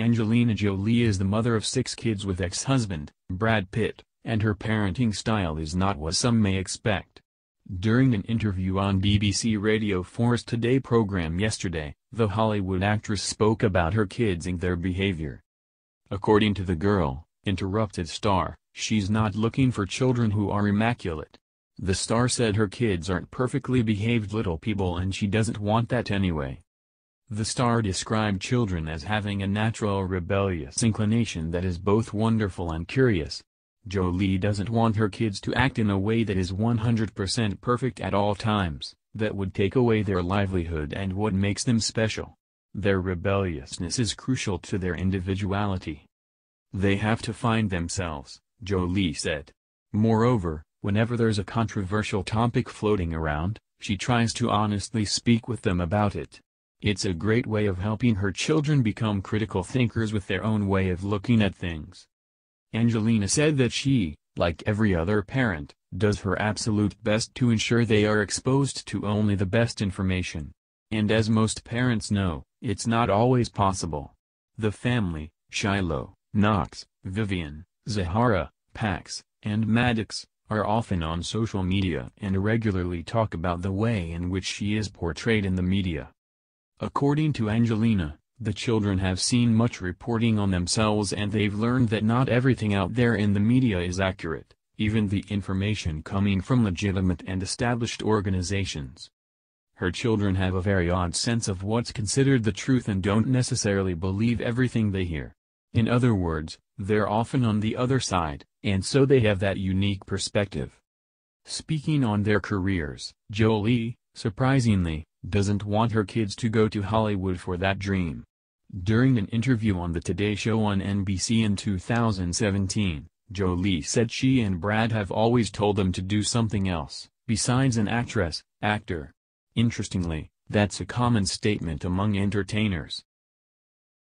Angelina Jolie is the mother of six kids with ex-husband, Brad Pitt, and her parenting style is not what some may expect. During an interview on BBC Radio 4's Today program yesterday, the Hollywood actress spoke about her kids and their behavior. According to the girl, interrupted star, she's not looking for children who are immaculate. The star said her kids aren't perfectly behaved little people and she doesn't want that anyway. The star described children as having a natural rebellious inclination that is both wonderful and curious. Jolie doesn't want her kids to act in a way that is 100% perfect at all times, that would take away their livelihood and what makes them special. Their rebelliousness is crucial to their individuality. They have to find themselves, Jolie said. Moreover, whenever there's a controversial topic floating around, she tries to honestly speak with them about it. It's a great way of helping her children become critical thinkers with their own way of looking at things. Angelina said that she, like every other parent, does her absolute best to ensure they are exposed to only the best information. And as most parents know, it's not always possible. The family, Shiloh, Knox, Vivian, Zahara, Pax, and Maddox, are often on social media and regularly talk about the way in which she is portrayed in the media. According to Angelina, the children have seen much reporting on themselves and they've learned that not everything out there in the media is accurate, even the information coming from legitimate and established organizations. Her children have a very odd sense of what's considered the truth and don't necessarily believe everything they hear. In other words, they're often on the other side, and so they have that unique perspective. Speaking on their careers, Jolie, surprisingly, doesn't want her kids to go to Hollywood for that dream. During an interview on The Today Show on NBC in 2017, Jolie said she and Brad have always told them to do something else, besides an actress, actor. Interestingly, that's a common statement among entertainers.